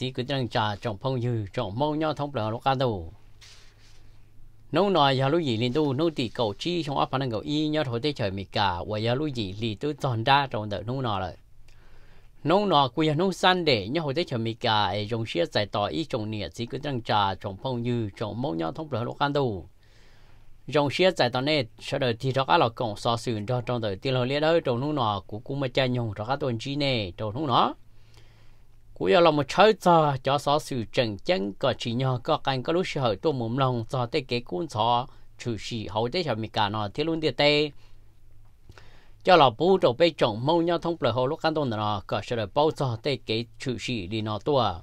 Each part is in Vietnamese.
chỉ cứ chẳng trà trồng phong dư trồng mâu nhau thông lờ lúc ca đầu nấu nói giờ lúc gì liền tu nấu tỷ cầu chi trong áp phản năng cầu y nhau thôi tê trời mì cả và giờ lúc gì lì tu toàn đa trong đợt nấu nói rồi nấu nói cuối giờ nấu san để nhau hồi tê trời mì cả ấy trong xia giải tỏ y trong nịa chỉ cứ chẳng trà trồng phong dư trồng mâu nhau thông lờ lúc ca đầu trong xia giải tỏ này sau đời thì đó các lọ cổng so sườn cho trong đời tiền lời lẽ đó trong nấu nói của cụ mà cha nhung đó các tuần chi này trong nấu nói cú yêu lòng một chơi giờ cho xó sự trần chân có chỉ nhờ có cành có lúc sự hở tôi mồm lòng cho tới cái cuốn xó chủ sĩ hậu tới cho mình cả nó thế luôn địa tê cho là bù đầu bê trồng mâu nhau thông lời hồ lúc căn tôn nó có sự là bao giờ tới cái chủ sĩ đi nó tua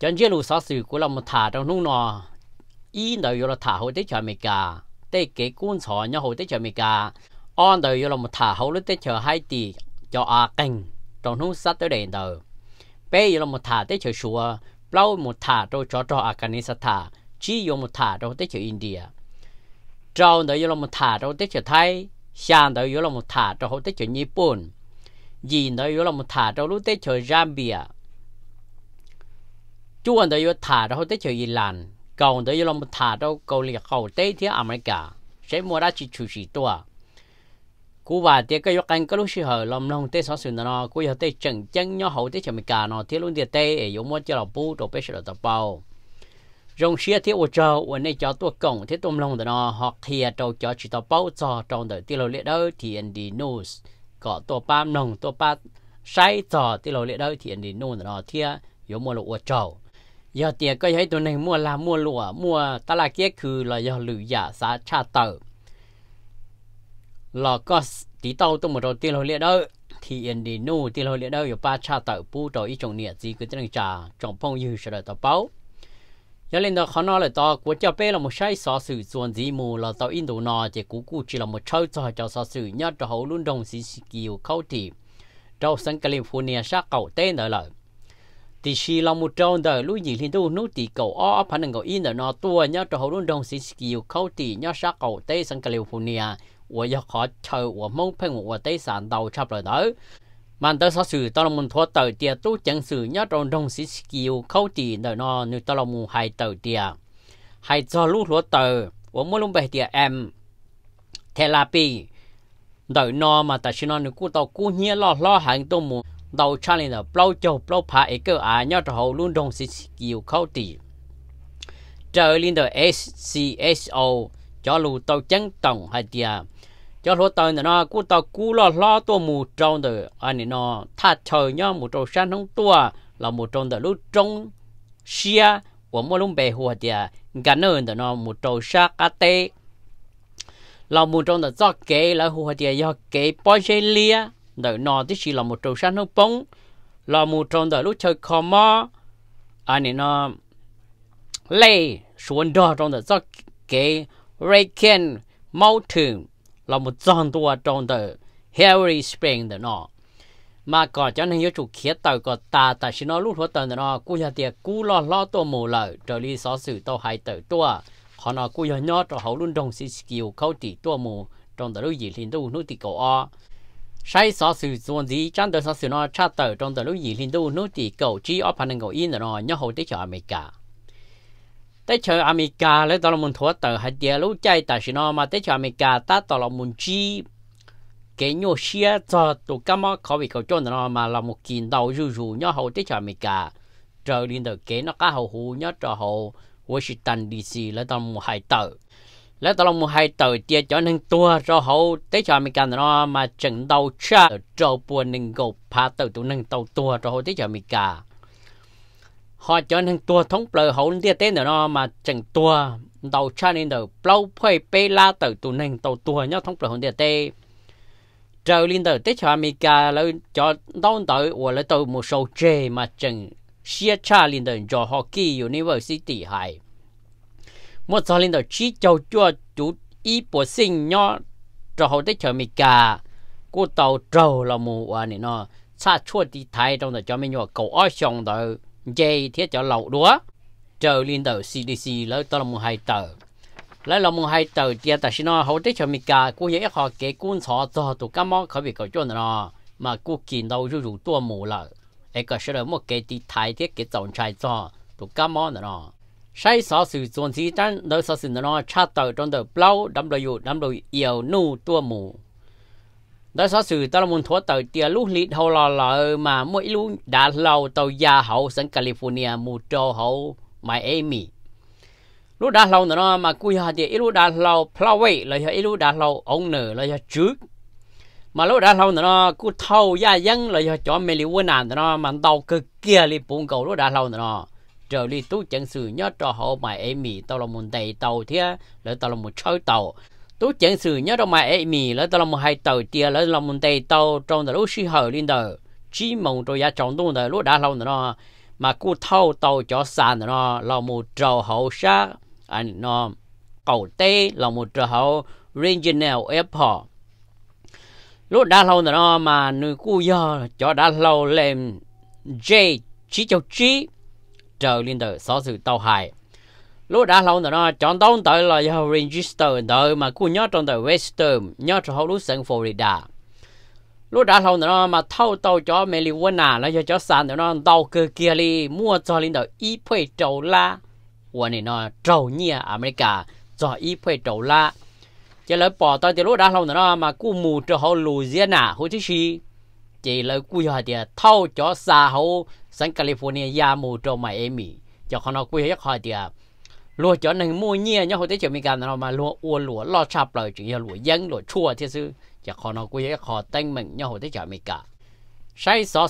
chân chiến lũ xó sự của lòng một thả trong nung nó ý đời yêu là thả hậu tới cho mình cả tới cái cuốn xó nhau hậu tới cho mình cả on đời yêu là một thả hậu lúc tới chờ hai tỷ cho à kinh trong nung sát tới đèn đời bây giờ một thả tới chơi sùa lâu một thả rồi cho cho Afghanistan chỉ một thả rồi tới chơi India trâu đó giờ một thả rồi tới chơi Thái sang đó giờ một thả rồi tới chơi Nhật Bản gì đó giờ một thả rồi lúc tới chơi Zambia chú anh đó thả rồi tới chơi Iran cầu đó giờ một thả rồi cầu liệt cầu tới thì America sẽ mua ra chỉ chủ sĩ tua cú và tiếc cái yokan cái lúc xưa hở lòng lòng tê sáu sườn nó cú giờ tê chừng chân nhau hậu tê chừng mình cả nó thiết luôn tê tê ở giống muốn chơi là bu đồ bê sờ tập bao rong xia thiết ô trâu ô này cho tua cổng thiết tôm lòng nó họ kia trâu cho chỉ tập bao cho trong đời tiêu lệ đâu thì anh đi news có tua ba nồng tua ba sai cho tiêu lệ đâu thì anh đi news nó thiết giống muốn là ô trâu giờ tiếc cái thấy tụi này mua là mua lụa mua ta là kia cứ là do lựa giả sa cha tờ là có tí tàu tôi một đầu tiên hồi liệt đâu thì yên đi nu tiên hồi liệt đâu có ba cha tàu bu tàu ít trong nhiệt gì cứ tiếng trà trồng phong như sẽ đợi tàu báo giờ lên đó khó nói là tàu của cha bé là một sai sọ sự chuẩn gì mù là tàu in đồ nọ chỉ cú cú chỉ là một trâu cho cho sọ sự nhất cho hậu luôn đồng xí xí kiều khâu thì trâu sang California sát cầu tên đợi là thì chỉ là một trâu đời lúc gì liên tục nút thì cầu ó phản ứng cầu in đợi nó tua nhất cho hậu luôn đồng xí xí kiều khâu thì nhất sát cầu tên sang California 我要可求我梦朋我对山道差不多。มันตัวสัสื่อตลมุนทัวเต่าเตียตู้จังสื่อยอดรองดงสิสกิลเข้าตีเดินนอนึตลมุนไฮเต่าเตียไฮจอลูทัวเต่าว่ามุ่งลงไปเตียแอมเทลาปีเดินนอมาแต่ชินอนึกูต่อกูเฮียล่อล่อหางตัวมุนเต่าชาลินเต่าเปล่าเจ้าเปล่าพาเอเกอร์อายอดหูลุ่นดงสิสกิลเข้าตีเจอลินเต่า S C S O cho lù tàu chân tổng hay tiệt cho lúa tàu nó cú tàu cú lo lo tua mù trông từ à, anh nó thà trời nhau mù trâu san không tua là mù trông từ lúc trông xia của mua lúc bè hùa tiệt gắn hơn từ nó mù trâu sa cá tê là mù trông từ do kế là hùa tiệt do kế bao xe lia từ nó thì chỉ là mù trâu san không bông là mù trông từ lúc chơi khó mò anh à, nó lê xuống đó trong từ do kế Raken Mountain เราหมดจอนตัวตรงเดอ Harry Spring เดนอมาก่อนจะนายจุเขียเต่าก็ตาแต่ชินอลูกหัวเต่าเดนอกูจะเตียกูล่อล่อตัวหมูเลยเดลีสอสื่อตัวหายเต่าตัวขอนอกูยอยอดตัวเขาลุ่นดงสิสกิลเข้าตีตัวหมูตรงเดลูกหยีลินดูนุติโกอใช้สอสื่อส่วนดีจันเดอสอสื่อนอชาเต่าตรงเดลูกหยีลินดูนุติโกจีออพันเงโกอินเดนอยอหูที่ชาวอเมริกา tới chờ America lấy tao làm muốn thua tờ hạt dẻ lúc chạy tại sự nó mà tới chờ America ta tao làm muốn chi cái nhau xe cho tụ cá mà khó bị khẩu cho nó mà là một kiện đầu rù rù nhá hậu tới chờ America trở lên tờ cái nó cá hậu hù nhá trở hậu Washington DC lấy tao làm hai tờ lấy tao làm hai tờ tia cho nên tua cho hậu tới cho America cần nó mà trận đầu cha trâu buồn nên gục phá tờ tụ nên tàu tua cho hậu tới cho America họ cho nên tua thống bờ hậu tia tên nó mà chẳng tua đầu cha nên đầu lâu phơi pe la từ tù nên tàu tua nhau thống bờ hậu tia tê trở lên đầu tết cho America lấy cho đón tới và lấy tàu một số chê mà chẳng xia cha lên đầu cho họ kỳ university hay một số lên đầu chỉ cho cho chủ ý bổ sinh nhau cho hậu tết cho America cô tàu trâu là mù và này nó xa chua đi thái trong đó cho mình nhỏ cầu ở xong đó dây thiết cho lậu đúa chờ liên tờ CDC lấy tôi là một hai tờ lấy là một hai tờ tiền ta xin nó hậu tích cho mình cả cô dễ họ kế cuốn sọ cho tụ cá mò khỏi việc cậu cho nó mà cô kiện đâu rủ rủ tua mù là ấy có sẽ là một cái tí thái thiết cái tổng trai cho tụ cá mò nó sai sọ sự chuẩn chỉ tan đỡ sọ sự nó cha tờ trong tờ plau đâm đầu yêu đâm đầu yêu nu tua mù đó số sự ta là muốn thua tàu tia lúc lít hậu lò lò mà mỗi lúc đã lâu tàu gia hậu sang California mù trâu hậu Miami lúc đã lâu nữa mà cúi hà thì lúc đã lâu ploway rồi lúc đã lâu ông nở rồi trước mà lúc đã lâu nữa cú thâu gia dân rồi cho mê li quân nàn nữa mà tàu cực kia li bụng cầu lúc đã lâu nữa trở đi tu chân sự nhớ cho hậu Miami tàu là muốn đầy tàu thế rồi tàu là muốn chơi tàu tú chuyện sự nhớ đâu mà ấy mì lấy tao làm một hai tàu tia lấy làm một tay tao trong đó lúc xí hở lên đời chỉ mong rồi giá trong đó lúc đã lâu nữa mà cú thâu tàu cho sàn nó là một trầu hậu sát anh nó cầu tê là một trầu hậu regional airport lúc đã lâu nữa mà người cú giờ cho đã lâu lên J chỉ cho chi trở lên đời xó sự tàu hải lúc đã lâu nó chọn tông tới là giờ register đợi mà cú nhớ trong tới western nhớ trong hậu lúc sân Florida lúc đã lâu nó mà thâu tàu cho mẹ à là cho cho sàn nó đầu cơ kia đi mua cho linh tới y phê trầu la quân này nó trầu nhia America cho y phê trầu la chỉ lấy bỏ tới thì lúc đã lâu nó mà cú mù cho hậu Louisiana hậu chứ gì chỉ lấy cú giờ thì thâu cho xa hậu sân California ya mù cho Miami cho con nó cú hết thì à, lúa cho nên mua nhia nhá hồi tới chiều mình cần nào mà lúa ua lúa lo chập rồi chỉ là lúa dân lúa chua thế sư chỉ khó nó quý khó tinh mình nhá hồi tới chiều mình cả sai số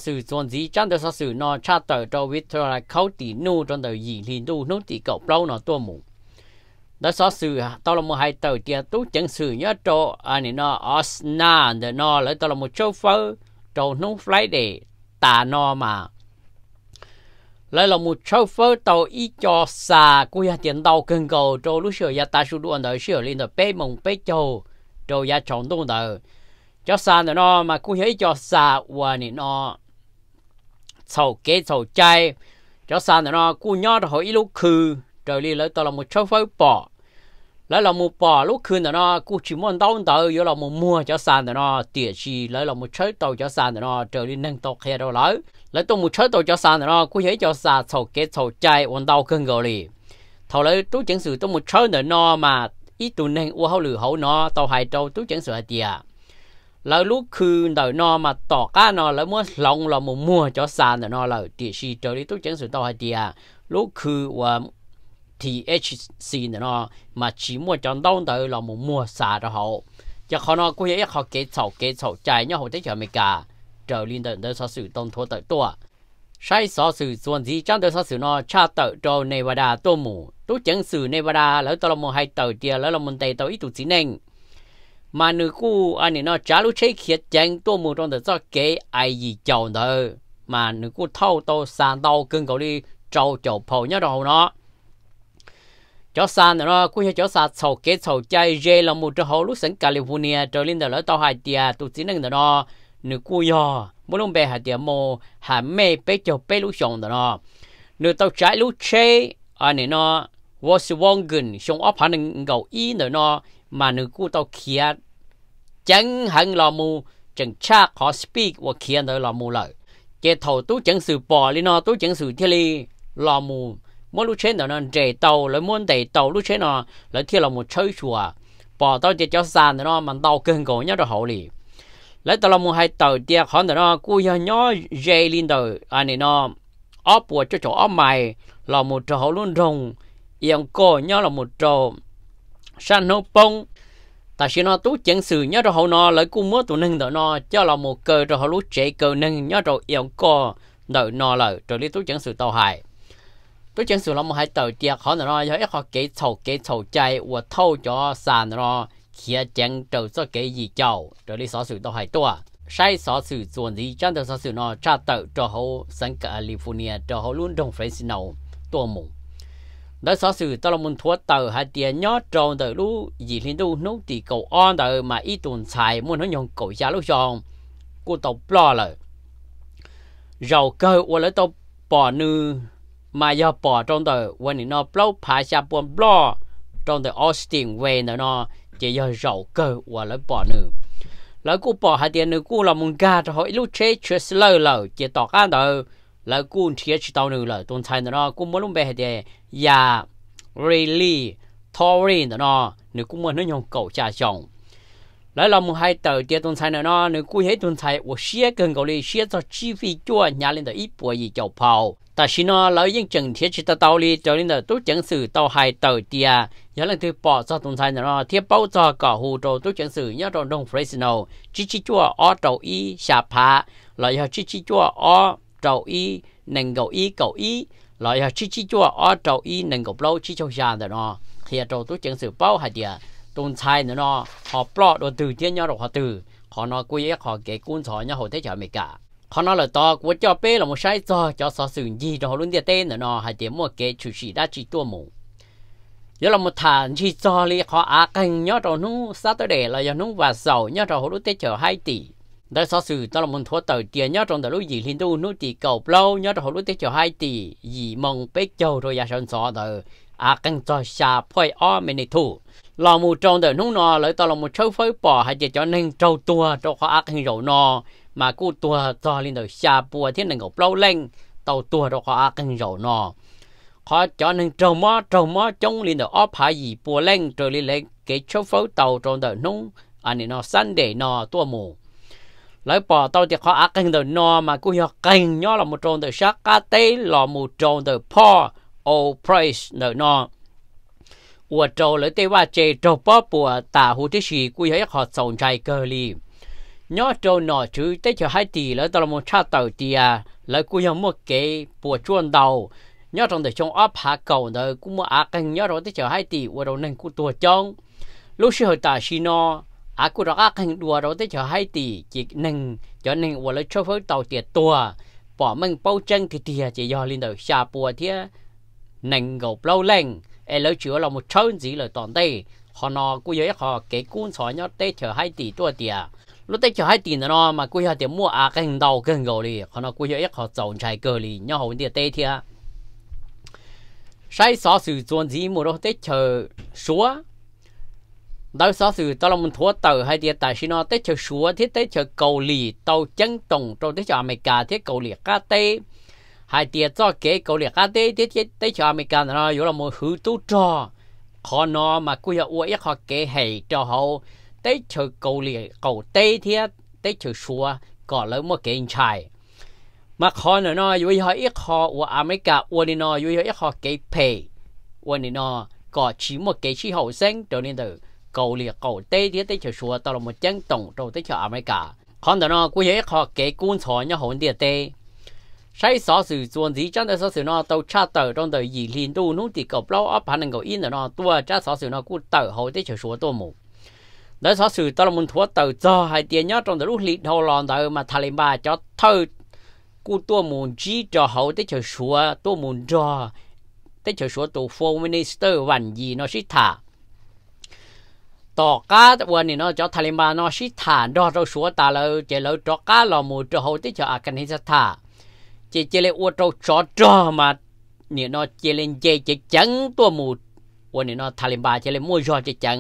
gì trong đó số sự nó cha tờ cho viết cho khâu tỷ nu trong tờ gì thì nu nu tỷ lâu nó tua mù đó số sự tao là một hai tờ kia tú chẳng nhớ cho anh này nó osna để nó lấy tao là một châu phơ trâu nu fly để tà nó mà lại là một châu phơ tàu y cho xa của nhà tiền tàu cần cầu cho lúc sửa nhà ta sửa đuôn đời sửa lên đời bê mông bê châu cho nhà chọn đuôn đời cho xa nữa nó mà cũng hiểu cho xa và nè nó sầu kế sầu chay cho xa nữa nó cũng nhớ được hỏi lúc khư trời đi lấy tàu là một châu phơ bỏ lấy lòng một bò lúc khuya nữa nó cú chỉ muốn đau đầu giờ lòng một mua cho sàn nữa nó địa chỉ lấy lòng một chơi tàu cho sàn nữa nó trở đi nâng tàu khe đâu lấy lấy tôi một chơi tàu cho sàn nữa nó cú thấy cho sàn sầu kế sầu chạy ổn đau cơn gò lì thầu lấy tôi chẳng sử tôi một chơi nữa nó mà ít tuần nâng u hậu lử hậu nó tàu hải tàu tôi chẳng sử tiề lấy lúc khuya đời nó mà tỏ cá nó lấy muốn lòng lòng một mua cho sàn nữa nó là địa chỉ trở đi tôi chẳng sử tàu hải tiề lúc khuya. THC 呢咯，嘛 chỉ mua trong đông tới là một mua xả đó hậu, cho họ nó cũng vậy họ kế sầu kế sầu chạy nhau họ tới chờ mình cả, trở lên tới tới sự đông thua tới tua, sai sở sự xuân gì trong tới sự nó cha tới cho Nevada tôi mù, tôi chẳng sự Nevada lỡ tôi là một hai tờ kia lỡ là một tay tôi ít tụt chỉ nên mà nữ cũ anh ấy nó trả lúc chế khiết chẳng tôi mù trong tới cho kế ai gì chầu nữa mà nữ cũ thâu tôi sàn đâu cưng cậu đi trâu chầu phầu nhớ đâu nó chó san nó cũng như chó sa sầu kế sầu chay dê là một trong hầu lúc sẵn California trở lên đời lỡ tao hai tia tụ chỉ năng nó nữ cua yo mỗi lúc bé hai tia mô hà mê bé cho bé lúc sống nó nữ tàu trái lúc chê à nè nó was wong gun sống ốp hẳn nâng y nữa nó mà nữ cua tàu kia chẳng hẳn là mù chẳng cha khó speak và kia nữa là mù lợi chế thầu tú chẳng sự bỏ lên nó tú chẳng sự thế li là mù mỗi lúc trên đó nó trẻ tàu lấy muốn để tàu lúc trên nó lấy thiệt là một chơi chùa bỏ tao chỉ cho sàn nó mà tàu cưng cổ nhất cho hậu lì lấy tao là một hai tàu tiệt hơn đó cú giờ nhó dây lên đầu anh à, nó óp bùa cho chỗ óp mày là một chỗ hậu luôn rồng yên cổ nhớ là một trò san hô bông ta chỉ nó tú chẳng sự nhớ rồi hậu nó lấy cú múa tụ nâng đỡ nó cho là một cờ rồi hậu lúc chạy cờ nâng nhớ rồi yêu co đợi nó là rồi lý tú chẳng sự tàu hại tôi chẳng sử là một hai tờ khó nữa rồi ít họ kế sầu kế sầu chạy và thâu cho sàn rồi khi chẳng trâu cho kế gì chầu rồi đi xóa sự đâu hai sai xóa sự chuẩn gì chẳng được xóa sự nó tra tờ cho họ sang California cho họ luôn đồng phải xin nào tua mù đó xóa sự tao là muốn thua tờ hai tiền nhớ trâu tờ lú gì liên tu nấu tỷ cầu on tờ mà ít tuần xài muốn nó nhung cầu giá lúc chọn cô tàu bỏ lời rầu cơ và lấy tàu bỏ nư mà giờ bỏ trong tờ when nó blow phá xa buồn blow trong tờ Austin về nữa nó chỉ giờ rậu cơ và lấy bỏ nữa lấy cú bỏ hai tiền nữa cú là mông ga cho họ lúc chế chế lơ lơ chỉ tỏ cái tờ lấy cú chế chỉ tao nữa là tuần thay nữa nó cú muốn lúc bè hai tiền ya dạ, really Tory nữa nó nữa cú muốn nó nhung cầu cha chồng lấy lòng hai tờ tiền tuần thay nữa nó nữa cú hết tuần thay, tôi xé cần cầu đi xé cho chi phí chua nhà lên tờ ít bùa gì chầu phao ta xin nó lấy những chừng thiết chỉ ta tàu đi cho nên là tốt chẳng sự tàu hai tàu tia nhớ lần thứ bỏ cho tồn tại nó thiết bao cho cả hồ trâu tốt chẳng sự nhớ trong đông Fresno chỉ chỉ chua ở đầu y xà phá lại họ chỉ chỉ chua ở đầu y nâng cầu y cầu y lại họ chỉ chỉ chua ở đầu y nâng cầu lâu chỉ trong xa nữa nó thì trâu tốt chẳng sự bao hai tia tồn tại nữa nó họ bỏ đồ từ tiên nhớ đồ họ từ họ nó quy ước họ kể cuốn sổ nhớ hồ thế chả Mỹ cả khó nói là to của cho bé là một sai to, cho sợ sử gì đó luôn địa tên nó hay tiếng một cái chủ sĩ đã chỉ tua mù giờ là một thằng chỉ cho li khó á canh nhớ rồi nung sát tới để là giờ nung và giàu nhớ rồi lúc tết chờ hai tỷ đó sợ sử đó là một thua tờ tiền nhớ trong tờ lúc gì liên tu nút tỷ cầu lâu nhớ rồi lúc tết chờ hai tỷ gì mong bé châu rồi giờ sơn sợ tờ á canh cho xa phơi o mình thu là mù trong đời nung nọ lấy to là một số phơi bỏ hay chỉ cho nên trâu tua cho khó á canh rồi nọ mà cô tua cho lên đầu xa bùa thiên này ngọc lâu lên tàu tua đó có cần dầu nọ họ cho nên trâu mó trâu mó chống lên đầu óp hạ gì bùa lên rồi lên lên cái chỗ phố tàu trong đầu nung anh nó săn để nó tua mù lấy bỏ tàu thì họ cần đầu nọ mà cô hiểu cần nhó là một trong đầu sắc cá tế là một trong đầu po ô oh, price đầu nọ ủa trâu lấy tê ba chê trâu bó bùa tà hú thế gì cô hiểu họ sầu trai cơ nhớ trâu nọ chứ tới chờ hai tỷ lỡ tao là một cha tàu tỷ à lỡ cũng nhớ một cái bùa chuồn đầu nhớ trong đời trong áp hạ cầu đó cũng mua ác anh nhớ rồi tới chờ hai tỷ qua đầu nên cũng tua trong lúc xưa ta xin nó à cũng đó ác anh đùa rồi tới chờ hai tỷ chỉ nên cho nên qua lấy cho phơi tàu tiệt tua bỏ mình bao chân thì tiệt chỉ do lên đầu xa bùa thế nên gộp lâu lên e lấy chữa là một trơn gì lời toàn đây, họ nó cũng giới họ cái cuốn sỏi nhớ tới chờ hai tỷ tua tiệt lúc tới cho hai tiền nó mà quay họ tiền mua à cái hình đầu cái hình gầu đi họ nó cuối giờ ít họ trồng trái cờ đi nhau hậu tiền tê thia sai xóa sự chuẩn gì mua đó tết chờ xóa đâu xóa sự tao làm thua tờ hai tiền tại xin nó tết chờ xóa thiết tết chờ cầu lì tàu chân tổng trong tết chờ mày cả thiết cầu lì cá tê hai tiền cho kế cầu lì cá tê thiết thiết tết chờ mày cả nó yếu là một hư tu trò họ nó mà quay giờ uống ít họ kế hệ cho hậu tới chờ cầu lì cầu tê thế tới chờ xua có lấy một cái chai mà khó nữa nó vui họ ít họ ở America ở đây nó vui họ ít họ cái pay ở đây nó có chỉ một cái chi hậu sinh cho nên từ cầu lì cầu tê thế tới chờ xua tao là một chân tổng đầu tới chờ America còn nữa nó cũng ít họ cái cuốn sổ nhà hồn địa tê sai sở sự chuẩn gì chẳng được sở sự nó tàu cha tờ trong đời gì liên tu nút thì cọp lâu ấp hẳn ngầu in nó tua cha sở sự nó cũng tờ hồi tới chờ xua tua mù đó sở sự tao là muốn thua tờ giờ hai tiền nhá trong từ lúc lịch đầu lòn tờ mà thà lên bà cho thơ cú tua muốn chỉ cho hậu tới chờ sửa tua muốn cho tới chờ sửa tổ phô minister vạn gì nó sẽ thả tỏ cá วันนี้เนาะจะทะเลมาเนาะชิฐานดอเราสัวตาเราเจเราจอก้าเราหมูจะโหที่จะอากันให้สถาเจเจเลยอวดเราจอจอมาเนี่ยเนาะเจเลนเจเจจังตัวหมูวันนี้เนาะทะเลมาเจเลยมั่วจอเจจัง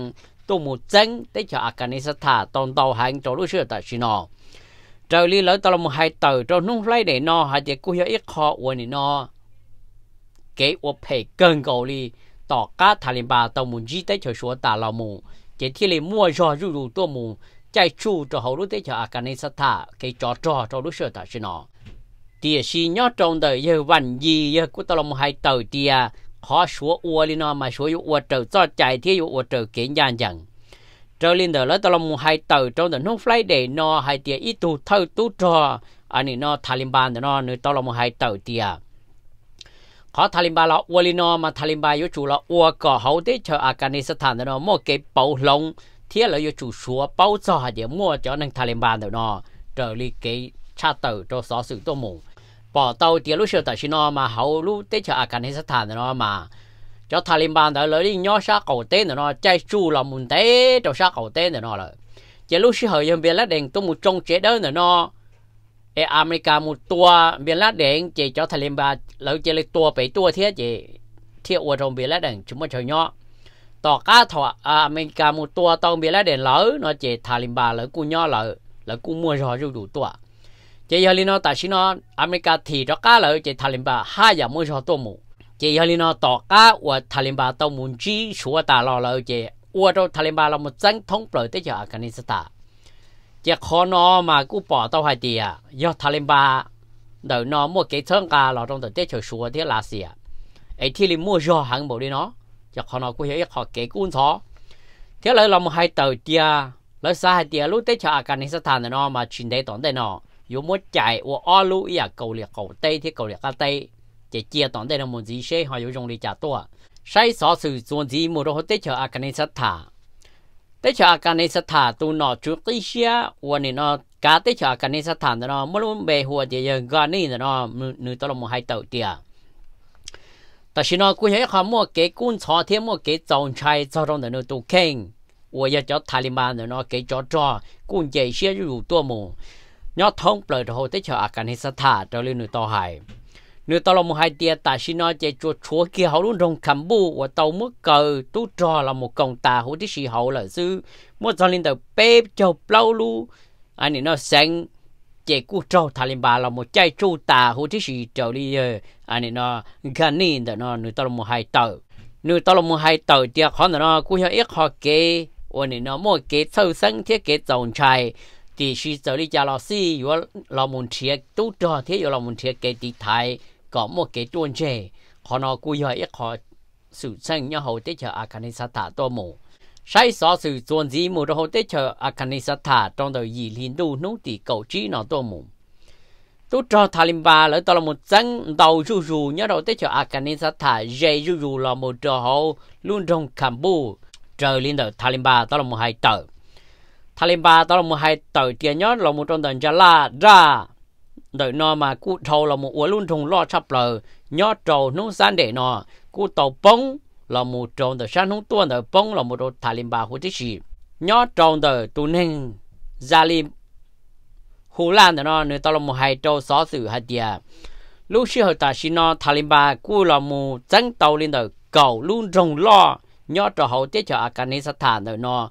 都冇真，的確阿根尼斯塔當道行做到出大事咯。就呢兩道冇係道做弄嚟嚟咯，係只古有一殼換嚟咯，幾我皮更高哩。大家談論吧，都冇知得就說大老母，這天嚟摸咗入入多冇，再出就好多的就阿根尼斯塔給做做做到出大事咯。第二是要種的要萬二要古道冇係道啲啊。khó số ua li nó mà số yu ua trừ cho chạy thì yu ua trừ kiến gian chẳng trở lên đó là tao làm hai tờ trong đó nó phải để nó hai tia ít tu thâu tu trò anh à, nó Taliban nó nơi tao làm hai tờ tia khó Taliban là ua li nó mà Taliban yu chủ là ua cỏ hậu thế cho Afghanistan nó mua cái bầu lông thiết là yu chủ số bầu cho để mua cho nên Taliban nó trở lên cái cha tờ cho xóa sự tô mù bỏ tàu tiếc lúc sau tại xin nó mà hậu lúc tết cho Afghanistan à, nó mà cho Taliban đó lấy đi nhỏ sát cầu tên nó chạy chu là muốn tế cho sát cầu tên nó rồi chỉ lúc sau hơi dân Bin Laden tôi một trong chế đó nó ở America một tua Bin Laden chỉ cho Taliban lấy chỉ lấy tua bảy tua thế chỉ thiệu ở trong Bin Laden chúng mới chơi nhỏ tỏ cá thọ à, America một tua tông Bin Laden lỡ nó chỉ Taliban lỡ cu nhỏ lỡ lỡ cu mua rồi đủ tua chị giờ lino tại xin nó America thì đó cá lợi chị thà bà hai giờ mới cho tôi mù chị giờ lino tỏ cá và thà bà tôi muốn chi sửa tà lò lợi chị và đâu thà bà là một dân thông bởi tới giờ Afghanistan chị khó nó mà cũng bỏ tao hai tiền à. do thà bà đợi nó mua cái thương cá lò trong tới tiết trời sửa thế là gì à? ấy thì mua do hàng bộ đi nó chị khó nó cứ hiểu họ cái cuốn thó thế lợi là một hai tờ tiền lợi xa hai tiền lúc tới giờ Afghanistan nó mà chuyển đến tận đây nó 有么在我二路也狗了狗对 thì 狗了狗对，这接当代的么子些还有用力加多，sai số sự chuẩn gì một đồ tết chờ Afghanistan, tết chờ Afghanistan tu nó chú cái xe, và nên nó cả tết chờ Afghanistan nó mỗi lúc về hồ thì giờ gần này nó nửa tao làm hai tàu tiền. 但是呢，佢喺下莫幾觀察添，莫幾狀態，做到能度傾。我一咗塔利班人咯，幾咗咗，觀者些入多麼。nhớ thông bởi hồ tới chờ cả nên sát thả cho lên nửa tàu hải nửa tàu là một hai tia tại xin nói chạy chuột chúa kia hậu luôn rồng khẩm bu và tàu mất cờ tu trò là một cổng tà hồ tới sĩ hậu là dư một giờ lên tàu bếp châu bao lưu anh ấy nói sáng chạy cú trâu thà lên bà là một chai chu tà hồ tới sĩ trở đi ờ. anh ấy nói gần nên đó nửa tàu là một hai tàu nửa tàu là một hai tàu tia khó nó cú hiểu ít họ kê ôn nó mỗi kê sâu sắc thiết kế dòng trai thì sư giáo lý giáo lão sư có lão môn chia tu trò thế có lão cái tí thái có một cái tuần trẻ họ nó cúi hỏi ít họ sự sinh nhau hậu tế chờ akanisata tô mù sai sọ sự tuần gì mù đó hậu tế chờ trong đời gì liên tu nô tỷ cầu trí nó tô mù tu cho thà lim ba lỡ tao là một dân đầu rù rù nhớ đầu tế chờ akanisata dây rù rù là một trò hậu luôn trong campu trời liên đầu thà lim ba tao là một hai tờ thà ba tao là một hai tờ tiền nhớ là một trong tầng trả la ra đợi nó mà cụ thầu là một uống luôn thùng lo chập lờ nhớ trâu nung san để nó cụ tàu bông là một trong tờ san nung tuôn tờ bông là một trong thà lên ba hồ tích gì nhớ trâu tờ tu ninh gia lim hủ lan tờ nó nơi tao là một hai trâu xó xử hai tia lúc xưa hồi ta xin nó thà lên ba cụ là một trắng tàu lên tờ cầu luôn thùng lo nhớ trầu hậu tiết cho akanisatan tờ nó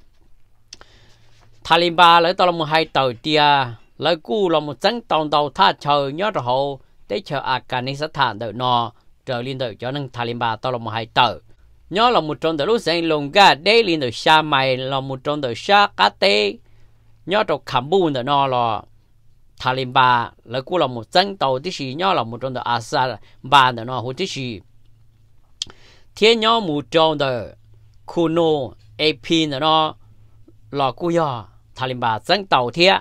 Taliban lấy tao là một hai tàu tia lấy cu là một trắng tàu tàu tha chờ nhớ rồi hậu để chờ Afghanistan đợi nọ trở liên đợi cho nên Taliban tao là một hai tàu nhớ là một trong tàu lúc sáng lồng ga để liên đợi xa mày là một trong tàu xa cá tê nhớ rồi Kabul đợi nọ là Taliban lấy cu là một trắng tàu thứ gì nhớ là một trong tàu Assad ba đợi nọ hồ thứ gì Thế nhớ một trong tàu Kuno AP đợi nọ là cu yờ thà liền bà dân tàu thia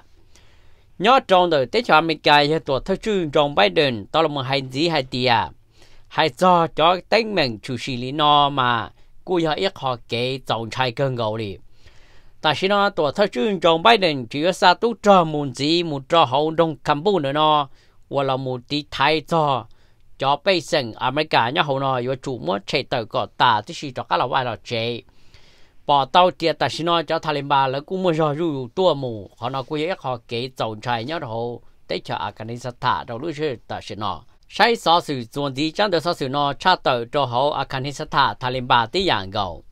nhớ trong đời tết cho America cho tổ thơ chư trong Biden đó là một hành gì hay tia hay do cho tên mình chủ sĩ lý nó mà cô giờ ít họ kể tổng trai cơ ngầu đi tại sao nó tổ thơ chư trong Biden chỉ có sao tu cho muốn gì muốn cho hậu đông Campuchia nữa nó hoặc là một tí thái cho cho bây giờ America nhớ hậu nó vừa chủ muốn chạy tới có ta thì chỉ cho các lão là chạy bỏ tàu tiệt ta xin nói cho thà lên bà là cũng mua rồi rủ tua mù họ nói nó cũng họ kế tổng chạy nhớ đồ tới cho Afghanistan thả đầu lúc chơi ta xin nói sai số sự chuẩn bị trong đó số sự nó cha tờ cho họ Afghanistan thả thà lên bà tới dạng gạo,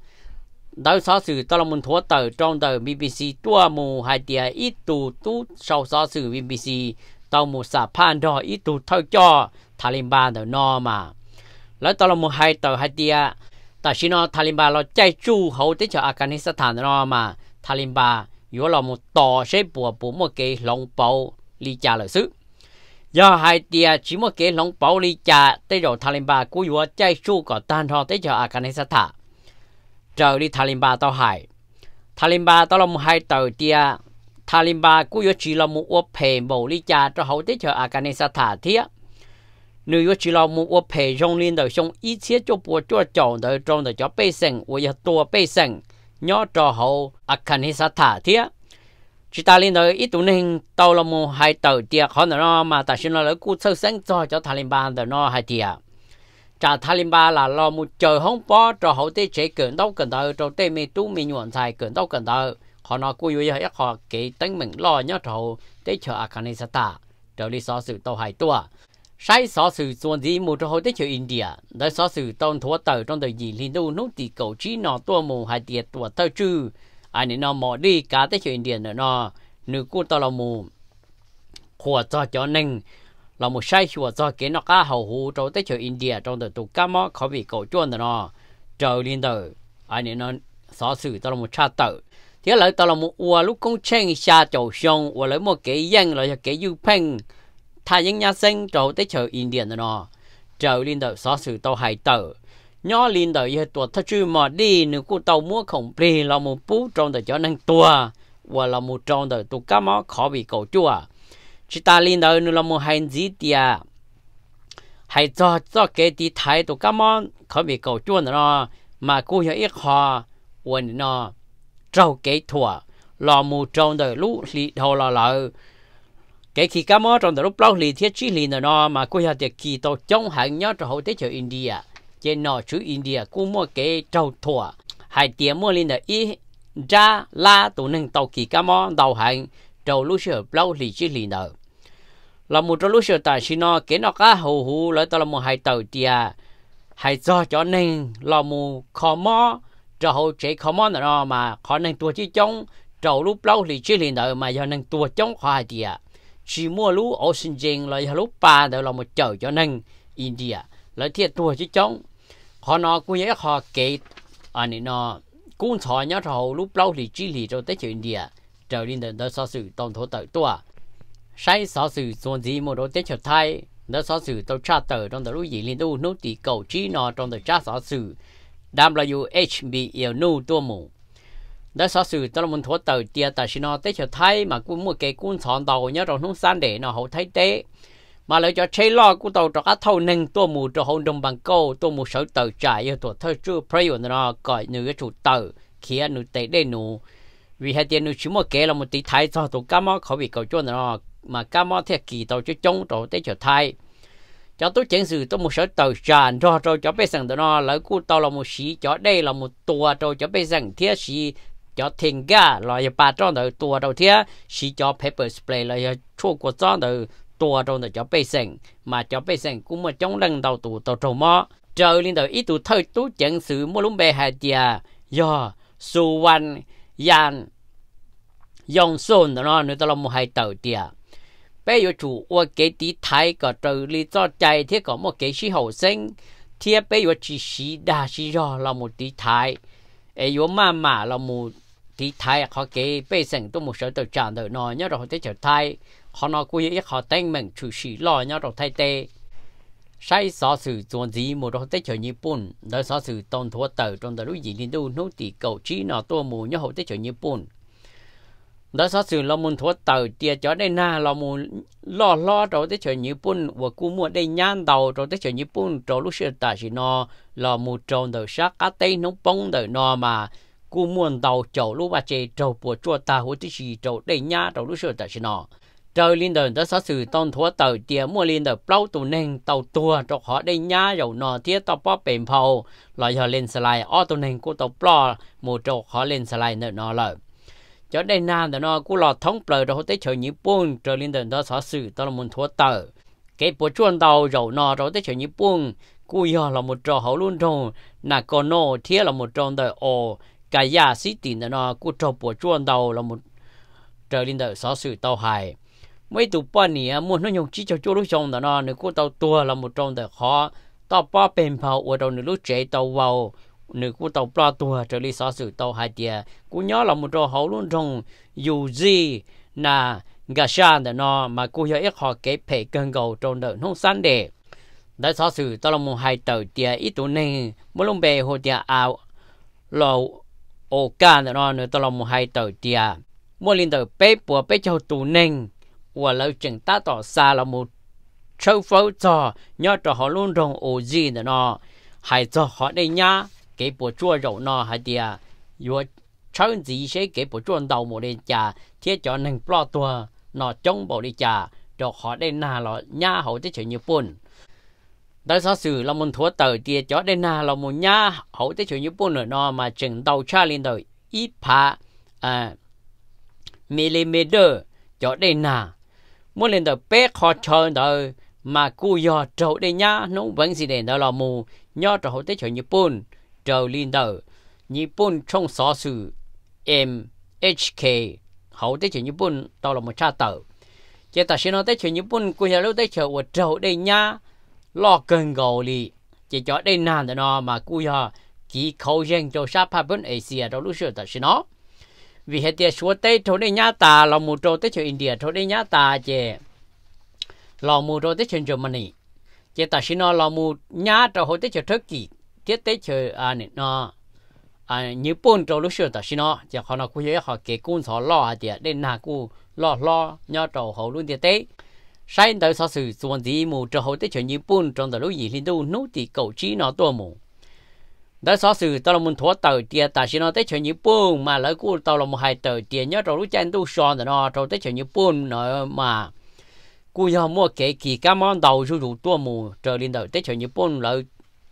đầu số sự tao là muốn thua tờ trong tờ BBC tua mù hai tiệt ít tù tú sau số sự BBC tao mù xả pan đó ít tù thâu cho thà lên bà nó mà lấy tao là muốn hai แต่ชินอทาลิมบาเราใจจูเขาที่จะอาการนิสถานนอมาทาลิมบาอยู่เราหมดต่อใช้ปัวปูมเกลงเปาลีจ่าเลยซื้อยาไฮเตียชิมเกลงเปาลีจ่าได้เราทาลิมบากูอยู่ใจจูก่อต้านทอที่จะอาการนิสถานเจอลีทาลิมบาต่อไฮทาลิมบาต่อลมไฮเตอเตียทาลิมบากูอยู่ชีเราหมดอวเพย์โบลีจ่าจะเขาที่จะอาการนิสถานเทีย如果除了我我培养领导上一切就不做长的长的叫百姓，我要多百姓，要做好啊，肯定是他的。chỉ ta lên tới ít tuổi nên tàu là một hai tàu tiệt họ nó mà ta xin nó lấy cú sâu sáng cho cho Taliban để nó hai tiệt trả Taliban là lo một trời không bỏ cho hậu tế chế cường đâu cần đâu cho tế mi tú mi nhuận xài cường đâu cần đâu họ nó cú vui họ kỹ tính mình lo nhớ cho tế chờ Afghanistan trở đi so sự tàu hai tua sai sở sự chuẩn gì một trong hội tế chịu India đã sở sự tôn thua tờ trong thời gì liên đô nút tỷ cầu trí nọ tua mù hai tiệt tua tơ chư anh nên nó mò đi cả tế chịu India nữa nó nữ cô tao là mù khua cho cho nên là một sai chùa cho cái nó cá hầu hú trong tế chịu India trong thời tu cá mò khó bị cầu chuẩn nó trở liên tờ anh nên nó sở sự tao là một cha tờ thế là tao là một ua lúc công chen xa chầu xong ua lấy một cái dân là cái du phanh thay những nhà sinh trâu tới chợ in điện nó trâu lên đầu xóa sự tàu hải tàu nhỏ lên đầu yêu tuột thật chứ mà đi nếu cô tàu mua không bì là một bú trong đời cho năng tua và là một trong đời tụ cá mò khó bị cầu chùa chỉ ta lên đầu nếu là một hành gì tia hay cho cho cái tí thái tụ cá mò khó bị cầu chua nó mà cô hiểu ít họ quên nó trâu cái thua là một trong đời lũ lì đầu là lợi cái khi cá mò trong đó lúc lâu lì thiết chi lì nó mà cô nhà tiệc kỳ tổ chống hàng nhớ cho hậu thế cho India trên nọ chữ India cô mua cái trâu thua hai tiền mua lên là y ra la tụ nâng tàu kỳ cá mò đầu hàng trâu lúc xưa lâu lì chi lì nợ là một trong lúc xưa tại xin nó cái nó cá hầu hú lấy tao là một hai tàu tia hai do cho nên là một khó mò cho hậu chế khó mò nó mà khó nên tua chi chống trâu lúc lâu lì chi lì nợ mà do nên tua chống khó hai tia chỉ mua lú ở sinh viên là lú ba đều là một chợ cho nên India là thiệt tua chứ chống họ nó cũng nhớ họ kể anh à, nó cũng thọ nhớ thầu lúc lâu thì chỉ lì cho tới chợ India trở đi đến đó so sự tổng thổ tự tua sai so sự xuân gì một đôi tết chợ thay đó so sự tàu tra tờ trong đời lũ gì liên tu nô tỷ cầu trí nó trong tờ tra so sự đam là u HBL nô tua mù đã sau sự tao một thua từ tiền tại xin nó tới cho thay mà cũng một cái cuốn sòn đầu nhớ rồi nông sản để nó hậu thay tế mà lại cho chơi lo của tàu cho cá thâu nâng tua mù cho hậu đồng bằng câu tua mù sở tờ trại yêu tổ thơ chú pray nó gọi nữ cái chủ tờ khía nữ tế đây nụ vì hai tiền nữ chú một cái là một tí thái cho tổ cá mò khó bị cầu cho nó mà cá mò theo kỳ tàu cho chống tàu tế cho thay cho tôi chỉnh sửa tôi một số tờ tràn cho cho cho bé rằng nó lấy cu tàu là một sĩ cho đây là một tua cho cho bé rằng thiết sĩ cho thiên ga là ba trong đầu tua đầu thế chỉ cho paper spray là chua của trong đầu tua trong đầu cho bê sừng mà cho bê sừng cũng mà chống lần đầu tù tàu trầu mò trở lên đầu ít tù thời tú chẳng sự mua lúng bê hai chìa do su văn yan yong sun nó nữa tao làm một hai tàu chìa bây giờ chủ ô cái tí thái có trở lên cho chạy thế có một cái sĩ hậu sinh thế bây giờ chỉ sĩ đa sĩ do là một tí thái ấy yo mà mà là một thì thái họ kể bây giờ tôi một số tôi chọn được nó nhớ rồi thấy trở thái họ nói cũng ít họ tên mình chủ sĩ lo nhớ rồi thay tê sai sở sự chuẩn gì một đó thấy trở nhật bản đó sở sự tôn thua tờ trong đó lúc gì đến đâu nô tỷ cầu trí nó tôi mù nhớ hậu thấy trở nhật bản đó sở sự lo muốn thua tờ tia cho đây na lo muốn lo lo rồi thấy trở nhật bản và cú mua đây nhan đầu rồi thấy trở nhật bản rồi lúc xưa ta gì nó lo muốn trong đời sát cá tây nó bông đời nó mà cú muốn đầu chầu lúa bà chị trầu bùa chua ta hú tí xì trầu đầy nhá trầu lúa sửa tại xin nọ trời linh đời đã sát sự tông thua tờ tiề mua linh đời bao tù nền tàu tua cho họ đây nhá dầu nọ tiết tàu bó bền phao lại họ lên slide ô tù nền cú tàu bò một trầu họ lên slide nữa nọ lợi cho đây nhá đó nó cú lọ thống bờ đó tới trời nhị buông trời linh đời đã sát sự tao là muốn thua tờ cái bộ chuồn tàu dầu nọ rồi tới trời nhị buông cú giờ là một trò hậu luôn rồi nà con nô thiết là một trò đời ô cái giá sĩ tiền nó cũng cho bộ chuông đầu là một trở lên đời xóa sự tàu hải mấy tụ ba nè muốn nó nhung chỉ cho chỗ lúc trong đó nó nó cũng tàu tua là một trong đời khó tàu ba bền phao ở đâu nữa lúc chạy tàu vào nữa cũng tàu ba tua trở lên xóa sự tàu hải tiề cũng nhớ là một trò hậu luôn trong dù gì là gà sa đó nó mà cũng nhớ ít họ cái phải cân cầu trong đời không san để đã xóa sự tàu là một hai tàu tiề ít tụ này muốn lông bè hồ tiề ảo lầu ô ca nữa nó nữa một hai tờ tia mua lên tờ bé bùa bé cho tù neng và lâu chừng ta tỏ xa là một trâu phấu trò nhớ cho họ luôn rồng ô gì nữa nó hay cho họ đây nhá cái bùa chua rậu nó hay tia vừa trâu gì sẽ cái bùa chua đầu một đi chà thiết cho neng lo tua nó chống bộ đi chà cho họ đây nà lọ nhá hậu tới chuyện như buồn đó sao sử là một thua tử tiền cho đến nào là một nhà hậu thế chuyện như bốn nữa nó mà chừng đầu cha lên đầu ít pa à mm cho đến nào muốn lên đầu bé khó chơi đầu mà cú giò trâu đây nhá nó vẫn gì để đó là mù nhớ trâu hậu thế chuyện như bốn trâu lên đầu Nhật Bản trong số sự MHK hậu thế chuyện Nhật Bản đó là một cha tử chỉ ta xin nói tới chuyện Nhật Bản của nhà lúc tới chuyện của trâu đây nhá lo cần gầu li chỉ cho đây nàn đó mà cú ya chỉ khâu riêng cho sa pa bên Asia đó lúc xưa ta xin nó vì hệ tiệt số tây thổ đây nhá ta là một trâu tây chỗ India thổ đây nhá ta chè là một trâu tới cho Germany chè ta xin nó là một nhá trâu hồ tây chỗ Turkey tiết tới cho à nè nó à như bốn trâu lúc xưa ta xin nó chè họ nó cú ya họ kể cún họ lo à tiệt đây nà cú lo lo nhá trâu hồ luôn tiệt tới sai đầu sau sự xuân gì mù trở hậu tới chuyện như bún trong đầu lúc gì linh đâu nô thì cầu trí nó tua mù đó sau sự tao là muốn thua tờ tiền ta chỉ nó tới chuyện như bún mà lỡ cũ tao là một hai tờ tiền nhớ trong lúc chân tu son nó trong tới chuyện như bún nó mà cú giờ mua kể kỳ cá món đầu rủ dụng tua mù trở linh đầu tới chuyện như bún lỡ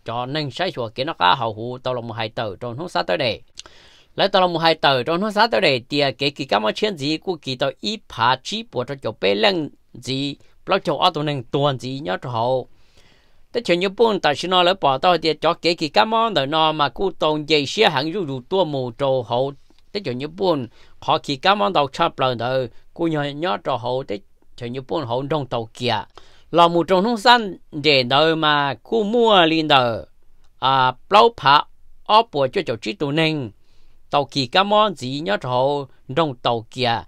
cho nên sai sủa cái nó cá hậu hủ tao là một hai tờ trong hướng sát tới đây lấy tao là một hai tờ trong nó sát tới đây tiền kể kỳ cá món chuyện gì cú kỳ tao ít phá chỉ bộ cho chỗ bê lăng gì bao chỗ ở tụi nên tuần gì nhớ hậu thế chuyện như bốn tại sao nó lại bỏ tao thì cho kể kỳ cá món rồi nó mà cứ tồn gì xí hàng rú rú tua mù trồ hậu thế chuyện như bốn họ kỳ cá món đầu chập lần rồi cứ nhớ nhớ trồ hậu thế chuyện như bốn hậu đông tàu kia là mù trồng nông sản để đời mà cứ mua liền đời à bao phá ở bộ cho chỗ chỉ tụi nên tàu kỳ cá món gì nhớ trồ đông tàu kia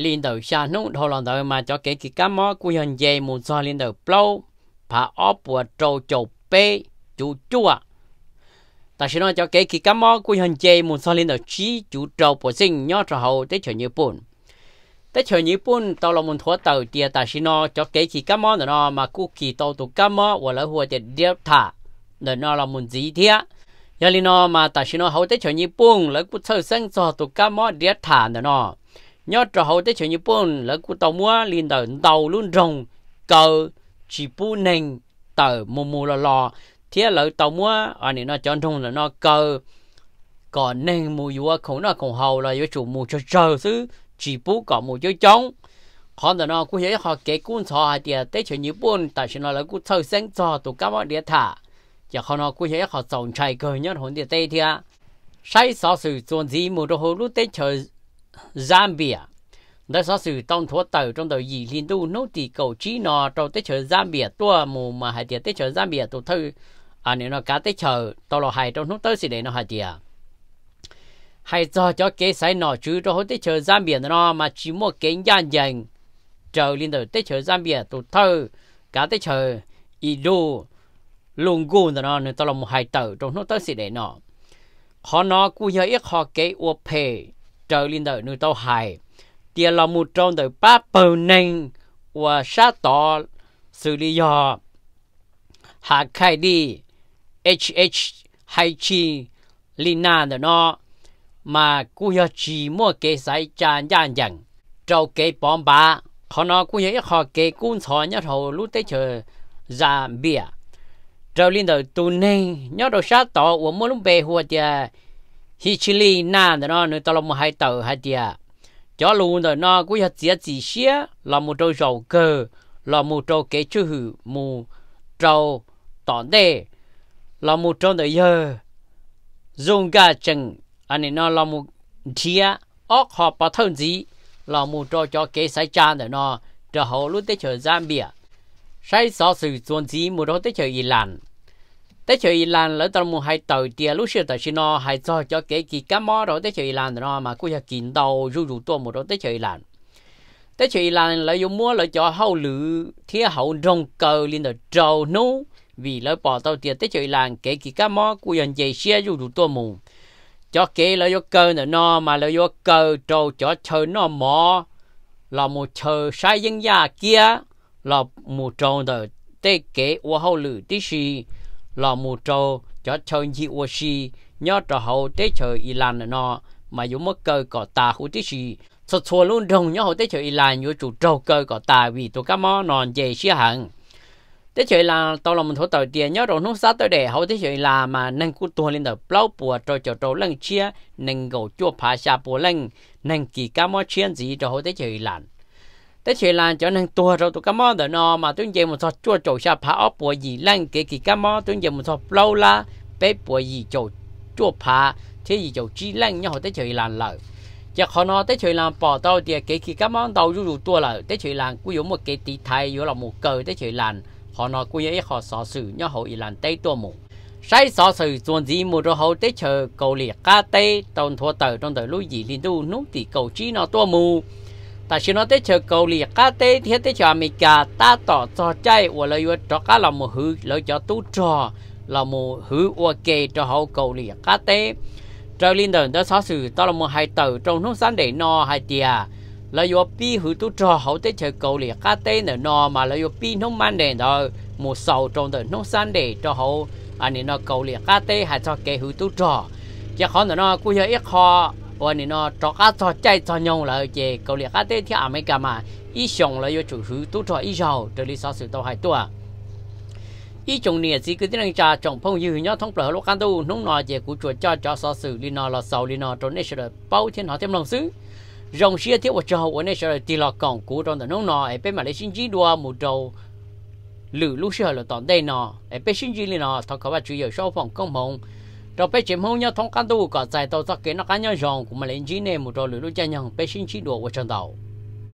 liên đầu xa nút hồ lòng đời mà cho cái cái cá mó của nhân dây muốn so liên đầu plou phá óp và trâu chầu bê chú chua ta sẽ nói cho cái cái cá mó của nhân dây muốn so liên đầu chí chú trâu bổ sinh nhó trò hậu tới chờ như bùn tới chờ như bùn tao là muốn thua tàu tia ta sẽ nói cho cái cái cá mó nó mà cú kỳ tàu tụ cá mó và lỡ hùa tiền đeo thả nó là muốn gì thế giờ nó mà ta sẽ nói hậu tới chờ như bùn lỡ cú sơ sinh cho tụ cá mó đeo thả nó nhớ trò hậu tới chuyện như bún lỡ của tàu mua liền tờ tàu luôn rồng cờ chỉ bu nền tờ mù mù lò lò thế lỡ tàu mua ở à, này nó chọn trong là nó cờ còn nền mù dùa không nó khổ hầu là dùa chủ mù cho chờ chứ chỉ bu có mù cho chống còn là nó cũng hiểu họ kể cuốn sổ hay tiền tới chuyện như bún tại chuyện nó là cũng sâu sáng sò tụ cá bọn địa thả giờ họ nó cũng hiểu họ sòng chạy cờ nhất hồn tiền tây thì à sai sò sự chuẩn gì mù đồ hồ lúc tới chờ Zambia đó sau sự tông thua tàu trong đời gì liên tu nô tì cầu trí nọ trong tết chờ Zambia tua mù mà hai tiệt tết chờ Zambia tụ thư à nếu nó cá tết chờ tao là hai trong nút tới xì để nó hai tiệt hay cho cho kế sai nọ chứ cho hốt tết chờ Zambia nó mà chỉ một cái gian dành chờ liên đời tết chờ Zambia tụ thư cá tết chờ idu lùng gu nó nó tao là một hai tàu trong nút tới xì để nó họ nó cú nhớ ít họ kế uopê trở lên đời nơi tàu hải tiền là một trong đời ba bờ nền và sát tỏ xử lý do hạ khai đi hh hay chi lina đó nó mà cú giờ chỉ mua cái sai chan gian chẳng trâu cái bom ba họ nó cú giờ họ cái cuốn sọ nhất thầu lúc tới chờ ra bia trâu lên đời tu nên nhớ đồ sát tỏ của mua lúc bè hùa tiệt hi chili na nó nó tao làm hai tàu hai tia cho luôn rồi nó cũng hết gì gì xia là một trâu dầu cơ là một trâu kế chữ hử một trâu tỏn đề là một trâu đời giờ dùng ga chừng anh ấy nó là một chia ốc họ bà thân gì là một trâu cho kế sai chan rồi nó trở hậu lúc tới chờ Zambia sai sọ sự chuẩn gì một đó tới chờ Iran thế chỉ là lỡ tao mua hai tờ tiền lúc xưa tao xin nó hai cho cho cái kỳ cá mò đó thế chỉ là nó mà cứ là kiện đầu rú rú to một đó thế chỉ là thế chỉ là lỡ dùng mua lỡ cho hậu lử thiên hậu rồng cờ lên đó trâu nô vì lỡ bỏ tao tiền thế chỉ là cái kỳ cá mò cứ là dây xe rú rú to mù cho cái lỡ vô cơ nó mà lỡ vô cơ trâu cho chờ nó mò là một chờ sai dân gia kia là một trâu đó thế cái ô hậu lử tí gì lò mù trâu cho chơi gì ô xì nhớ trò hậu tế chờ y lan nọ, mà dù mất cơ cỏ ta khu tí xì thật thua luôn đồng nhớ hậu tế chờ y lan dù chủ trâu cơ cỏ ta vì tụi cá mò nòn dề xí hẳn tế chờ y lan tao là mình thổ tàu tiền nhớ rồi nút sát tới để hậu tế chờ y lan mà nâng cú tua lên đầu plau bùa trâu chờ trâu lăng chia nâng gầu chua phá xa bùa lăng nâng kỳ cá mò chiên gì cho hậu tế chờ y lan tới chuyện là cho nên tua rồi tụi cá mò đó nó mà tôi về một số chua chỗ xa phá ở bùa gì lăng cái kỳ cá mò tôi về một số lâu la bé bùa gì chỗ chua phá thế gì chỗ chi lăng nhau tới chuyện là lợi giờ họ nói tới chuyện là bỏ tao thì cái kỳ cá mò đầu rủ rủ tua là tới chuyện là cũng có một cái tí thay vô là một cờ tới chuyện là họ nói cũng như họ xóa xử nhau họ ý làm tay tua một sai xóa xử chuẩn gì một rồi họ tới chờ cầu liệt ca tê tồn thua tờ trong tờ lối gì liên tu nút thì cầu chi nó tua mù แต่ฉันว่าเธอเกาหลีก็เตเทียเตชอเมริกาตาต่อจอใจว่าเลยว่าจอก็เราโมหือเราจะตู้จอเราโมหือว่าเกจอเขาเกาหลีก็เตจอลินเดินเดอซอสื่อตอนเราโมไฮเตอร์ตรงนู้นสันเดนอไฮเตียเราอยู่ปีหือตู้จอเขาเตเธอเกาหลีก็เตเนนอมาเราอยู่ปีนู้นมันเดนเดอโมเสาตรงเดินนู้นสันเดจอเขาอันนี้นอเกาหลีก็เตหายจอเกหือตู้จอจะขอหนอกูอยากเอ็กคอ bọn nó cho cá cho chạy cho nhau là chị cậu liệt cá tết thì à mấy mà ít xong là yêu chủ hữu tu cho ít giàu trở đi sau sự tàu hai tua ít chồng nè chỉ cứ tiếng anh cha chồng phong như nhau thông bờ lúc can tu nông nọ chị của chuột cho cho sau sự đi nọ là sau đi nọ trốn nên sẽ bao thiên họ thêm lòng xứ rồng xia thiếu một trâu ở nên sẽ tì lọ còng cũ trong tận nông nọ ở bên mà lấy xin chỉ đua một trâu lử lúc xưa là toàn đây nọ ở bên xin chỉ lên nọ thọ có bà chủ yếu sau phòng công mộng rồi bây giờ mong nhau thông can đủ cả giải tàu ra kế nó cá nhau dòng của mà lên chỉ nên một trò lưỡi lưỡi chân nhau bây sinh chỉ đồ của chân tàu